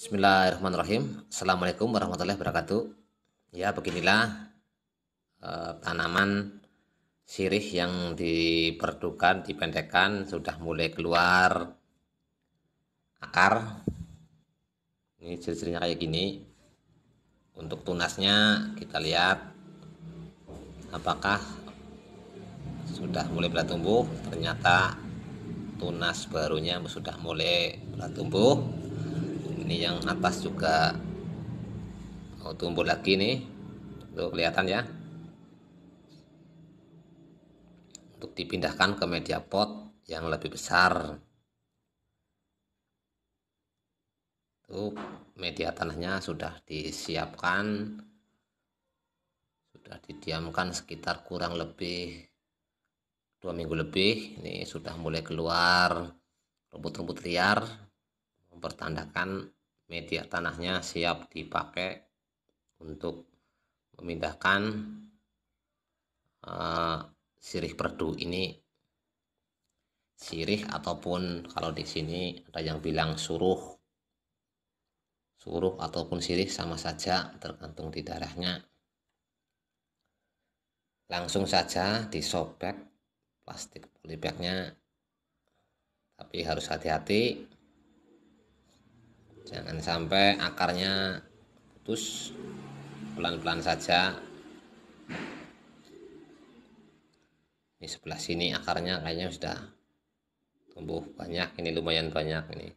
Bismillahirrahmanirrahim. Assalamualaikum warahmatullahi wabarakatuh. Ya, beginilah e, tanaman sirih yang diperdukan, dipendekkan, sudah mulai keluar akar. Ini ciri-cirinya kayak gini. Untuk tunasnya kita lihat apakah sudah mulai bertumbuh. Ternyata tunas barunya sudah mulai bertumbuh ini yang atas juga mau oh, tumbuh lagi nih tuh kelihatan ya untuk dipindahkan ke media pot yang lebih besar tuh media tanahnya sudah disiapkan sudah didiamkan sekitar kurang lebih dua minggu lebih ini sudah mulai keluar rumput-rumput liar mempertandakan media tanahnya siap dipakai untuk memindahkan uh, sirih perdu ini sirih ataupun kalau di sini ada yang bilang suruh suruh ataupun sirih sama saja tergantung di darahnya langsung saja disobek plastik polybagnya tapi harus hati-hati jangan sampai akarnya putus pelan-pelan saja ini sebelah sini akarnya kayaknya sudah tumbuh banyak ini lumayan banyak ini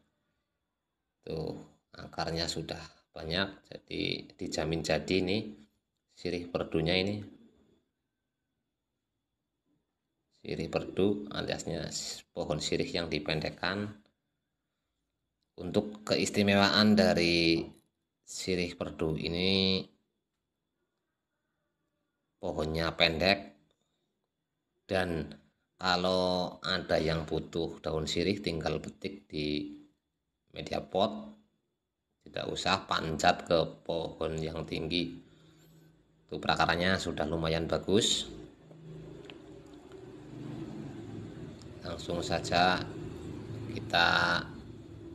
tuh akarnya sudah banyak jadi dijamin jadi ini sirih perdunya ini sirih perdu aliasnya pohon sirih yang dipendekkan untuk keistimewaan dari sirih perdu ini pohonnya pendek dan kalau ada yang butuh daun sirih tinggal petik di media pot tidak usah panjat ke pohon yang tinggi itu perakarannya sudah lumayan bagus langsung saja kita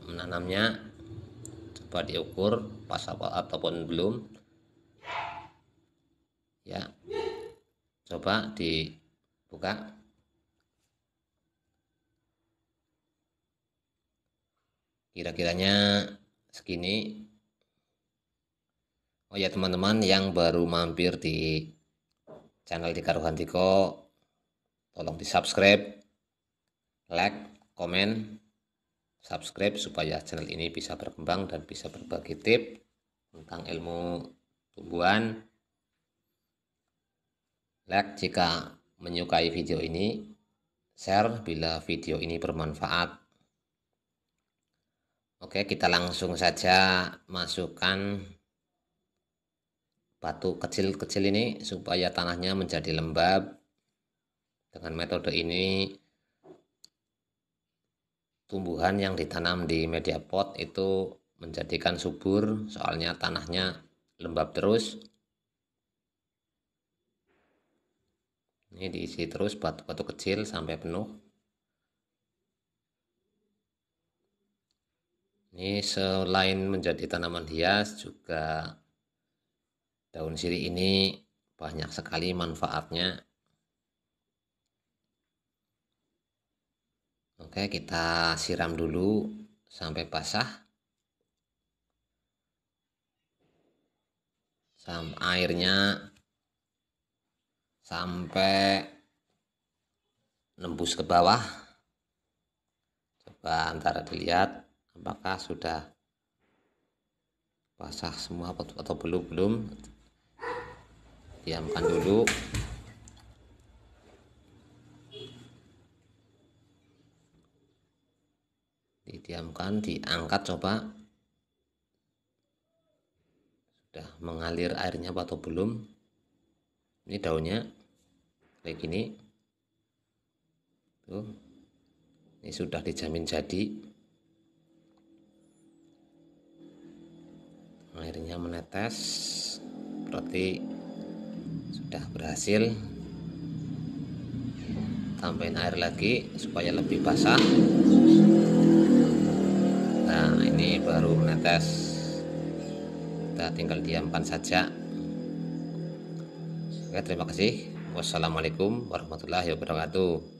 menanamnya coba diukur pas apa ataupun belum ya coba dibuka kira-kiranya segini oh ya teman-teman yang baru mampir di channel di Karuhantiko tolong di subscribe like komen subscribe supaya channel ini bisa berkembang dan bisa berbagi tip tentang ilmu tumbuhan. Like jika menyukai video ini, share bila video ini bermanfaat. Oke, kita langsung saja masukkan batu kecil-kecil ini supaya tanahnya menjadi lembab. Dengan metode ini tumbuhan yang ditanam di media pot itu menjadikan subur soalnya tanahnya lembab terus ini diisi terus batu-batu kecil sampai penuh ini selain menjadi tanaman hias juga daun sirih ini banyak sekali manfaatnya Oke, kita siram dulu sampai basah. Sam airnya sampai nembus ke bawah. Coba antara dilihat apakah sudah basah semua atau belum belum. Diamkan dulu. diamkan diangkat coba sudah mengalir airnya atau belum ini daunnya kayak gini tuh ini sudah dijamin jadi airnya menetes berarti sudah berhasil tambahin air lagi supaya lebih basah nah ini baru menetes kita tinggal diamkan saja oke terima kasih wassalamualaikum warahmatullahi wabarakatuh